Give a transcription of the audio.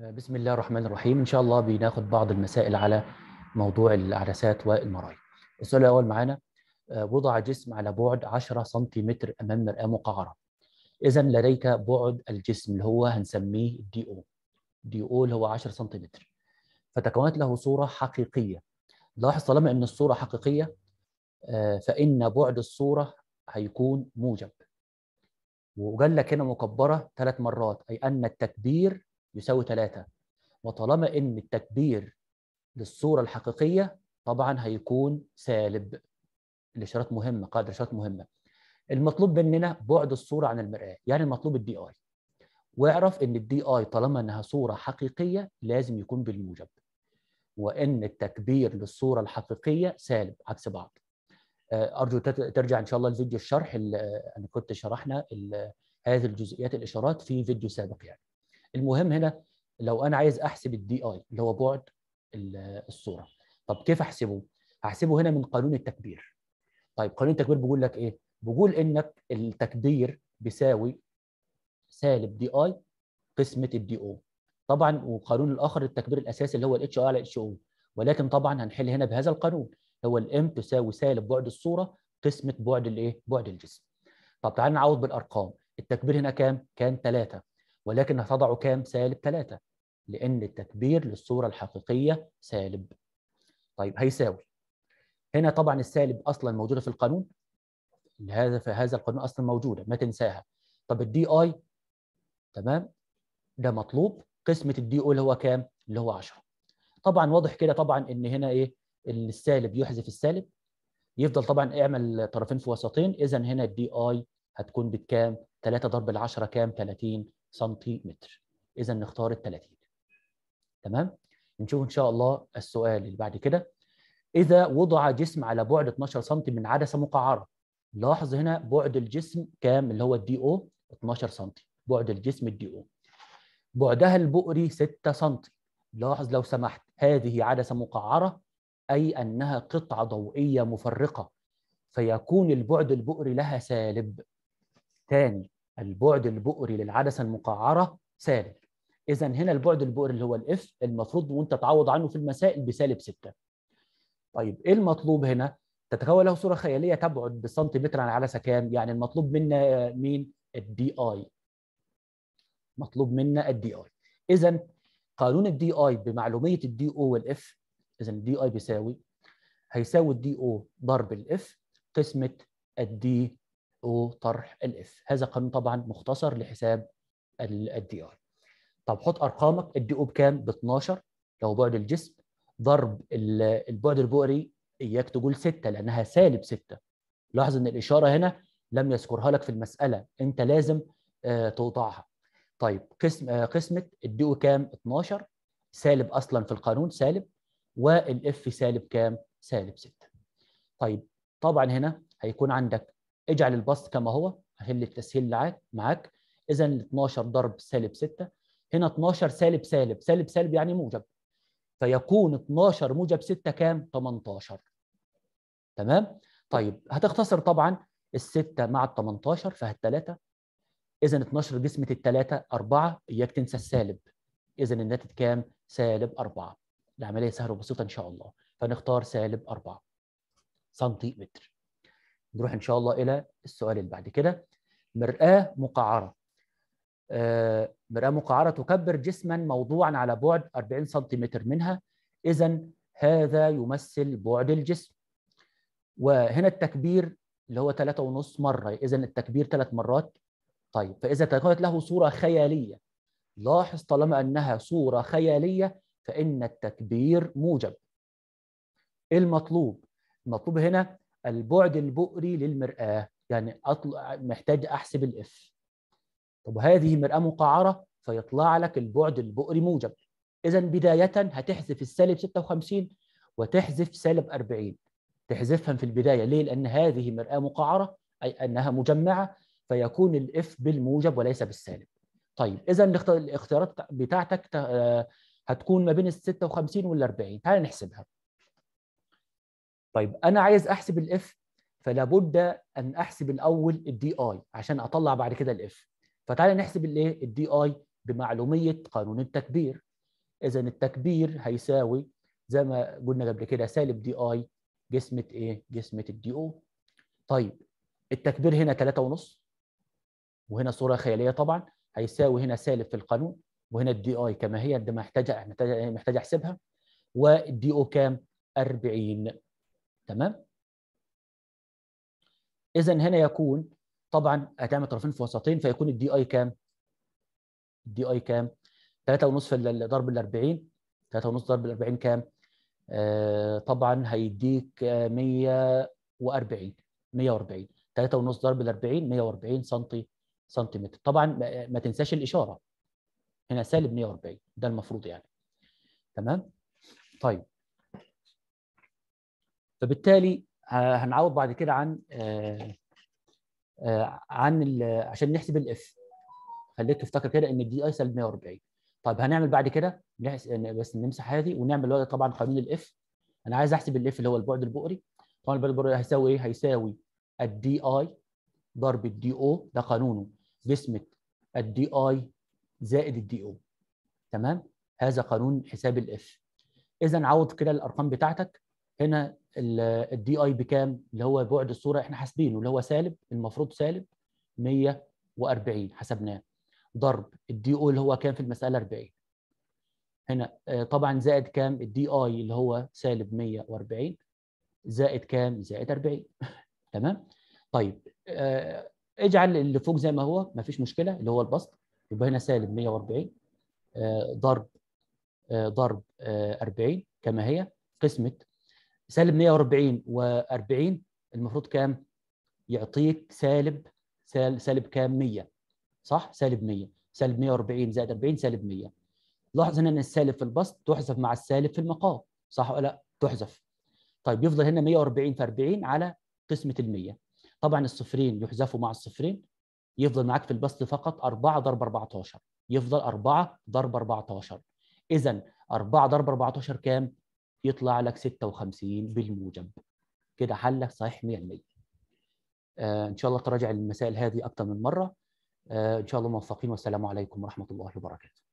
بسم الله الرحمن الرحيم ان شاء الله بناخد بعض المسائل على موضوع العدسات والمرايا السؤال الاول معانا آه، وضع جسم على بعد 10 سنتيمتر امام مرآة مقعرة اذا لديك بعد الجسم اللي هو هنسميه دي او دي او اللي هو 10 سنتيمتر فتكونت له صورة حقيقية لاحظ طالما ان الصورة حقيقية آه، فان بعد الصورة هيكون موجب وقال لك هنا مكبرة ثلاث مرات أي أن التكبير يساوي ثلاثة وطالما إن التكبير للصورة الحقيقية طبعا هيكون سالب الإشارات مهمة قاعدة الإشارات مهمة المطلوب مننا بعد الصورة عن المرآة يعني المطلوب الدي آي واعرف إن الدي آي طالما إنها صورة حقيقية لازم يكون بالموجب وإن التكبير للصورة الحقيقية سالب عكس بعض آه، ارجو ترجع ان شاء الله لفيديو الشرح اللي انا كنت شرحنا هذه الجزئيات الاشارات في فيديو سابق يعني المهم هنا لو انا عايز احسب الدي اي اللي هو بعد الصوره طب كيف احسبه هحسبه هنا من قانون التكبير طيب قانون التكبير بيقول لك ايه بيقول انك التكبير بيساوي سالب دي اي قسمه الدي او طبعا والقانون الاخر التكبير الاساسي اللي هو الاتش اي على اتش او ولكن طبعا هنحل هنا بهذا القانون هو الام تساوي سالب بعد الصوره قسمه بعد الايه بعد الجسم طب تعال نعوض بالارقام التكبير هنا كام كان 3 ولكن هتضعه كام؟ سالب ثلاثة لأن التكبير للصورة الحقيقية سالب. طيب هيساوي. هنا طبعا السالب أصلا موجودة في القانون. هذا في هذا القانون أصلا موجودة ما تنساها. طب الدي أي تمام؟ ده مطلوب قسمة الدي أو اللي هو كام؟ اللي هو 10. طبعا واضح كده طبعا إن هنا إيه؟ السالب يحذف السالب يفضل طبعا اعمل طرفين في وسطين اذا هنا الدي اي هتكون بكام 3 ضرب ال10 كام 30 سنتيمتر اذا نختار ال 30 تمام نشوف ان شاء الله السؤال اللي بعد كده اذا وضع جسم على بعد 12 سم من عدسه مقعره لاحظ هنا بعد الجسم كام اللي هو الدي او 12 سم بعد الجسم الدي او بعدها البؤري 6 سم لاحظ لو سمحت هذه عدسه مقعره اي انها قطعه ضوئيه مفرقه فيكون البعد البؤري لها سالب ثاني البعد البؤري للعدسه المقعره سالب اذا هنا البعد البؤري اللي هو الاف المفروض وانت تعوض عنه في المسائل بسالب 6 طيب ايه المطلوب هنا تتكون له صوره خياليه تبعد بسنتيمتر عن العدسه كام يعني المطلوب منا مين الدي اي مطلوب منا الدي اي اذا قانون الدي اي بمعلوميه الدي او والاف اذا الدي اي بيساوي هيساوي الدي او ضرب الاف قسمه الدي طرح الاف هذا قانون طبعا مختصر لحساب الدي ار طب حط ارقامك الدي او بكام ب 12 لو بعد الجسم ضرب البعد البؤري اياك تقول 6 لانها سالب 6 لاحظ ان الاشاره هنا لم يذكرها لك في المساله انت لازم آه، توضعها طيب قسم آه، قسمه الدي او كام 12 سالب اصلا في القانون سالب والاف سالب كام سالب 6 طيب طبعا هنا هيكون عندك اجعل البسط كما هو اهل التسهيل معاك اذا 12 ضرب سالب 6 هنا 12 سالب سالب سالب سالب يعني موجب فيكون 12 موجب 6 كام 18 تمام طيب هتختصر طبعا 6 مع ال 18 3 إذا 12 جسمة 3 4 إياك تنسى السالب إذا الناتج كام؟ سالب 4 العملية سهلة وبسيطة إن شاء الله فنختار سالب 4 سنتيمتر نروح ان شاء الله الى السؤال اللي بعد كده مرآة مقعرة آه، مرآة مقعرة تكبر جسما موضوعا على بعد 40 سنتيمتر منها إذا هذا يمثل بعد الجسم وهنا التكبير اللي هو ونص مرة إذا التكبير ثلاث مرات طيب فإذا تكونت له صورة خيالية لاحظ طالما أنها صورة خيالية فإن التكبير موجب المطلوب المطلوب هنا البعد البؤري للمرآة يعني أطلع محتاج أحسب الإف طب هذه مرآة مقعرة فيطلع لك البعد البؤري موجب إذا بداية هتحذف السالب 56 وتحذف سالب 40 تحذفهم في البداية ليه؟ لأن هذه مرآة مقعرة أي أنها مجمعة فيكون الإف بالموجب وليس بالسالب طيب إذا الاختيارات بتاعتك آه، هتكون ما بين ال 56 وال 40 تعال نحسبها طيب انا عايز احسب الاف فلا بد ان احسب الاول الدي اي عشان اطلع بعد كده الاف فتعالى نحسب الايه الدي اي بمعلوميه قانون التكبير اذا التكبير هيساوي زي ما قلنا قبل كده سالب دي اي جسمه ايه جسمه الدي او طيب التكبير هنا 3 ونص وهنا صوره خياليه طبعا هيساوي هنا سالب في القانون وهنا الدي اي كما هي ده محتاجه محتاجه احسبها والدي او كام 40 تمام اذا هنا يكون طبعا هتعمل طرفين في وسطين فيكون الدي اي كام الدي اي كام 3.5 ضرب ال 40 3.5 ضرب ال 40 كام آه طبعا هيديك 140 140 3.5 ضرب ال 40 140 سنتي سنتيمتر طبعا ما تنساش الاشاره هنا سالب 140 ده المفروض يعني تمام طيب فبالتالي آه، هنعوض بعد كده عن آه، آه، عن عشان نحسب الاف خليك تفتكر كده ان الدي اي سالب 140 طيب هنعمل بعد كده بس نمسح هذه ونعمل طبعا قانون الاف انا عايز احسب الاف اللي هو البعد البؤري طبعا البعد البؤري هيساوي ايه؟ هيساوي الدي اي ضرب الدي او ده قانونه جسمة الدي اي زائد الدي او تمام هذا قانون حساب الاف اذا عوض كده الارقام بتاعتك هنا الدي اي بكام اللي هو بعد الصوره احنا حاسبينه اللي هو سالب المفروض سالب 140 حسبناه ضرب الدي او اللي هو كام في المساله 40 هنا آه، طبعا زائد كام الدي اي اللي هو سالب 140 زائد كام زائد 40 تمام طيب آه، اجعل اللي فوق زي ما هو ما فيش مشكله اللي هو البسط يبقى هنا سالب 140 آه، ضرب ضرب 40 كما هي قسمه سالب 140 و40 المفروض كام؟ يعطيك سالب سالب كام 100 صح؟ سالب 100 سالب 140 زائد 40 سالب 100 لاحظ هنا ان السالب في البسط تحذف مع السالب في المقام صح ولا لا؟ تحذف طيب يفضل هنا 140 في 40 على قسمة ال 100 طبعا الصفرين يحذفوا مع الصفرين يفضل معاك في البسط فقط 4 ضرب 14 يفضل 4 ضرب 14 اذا 4 ضرب 14 كام؟ يطلع لك 56 بالموجب كده حلك صحيح 100% آه ان شاء الله تراجع المسائل هذه اكثر من مره آه ان شاء الله موفقين والسلام عليكم ورحمه الله وبركاته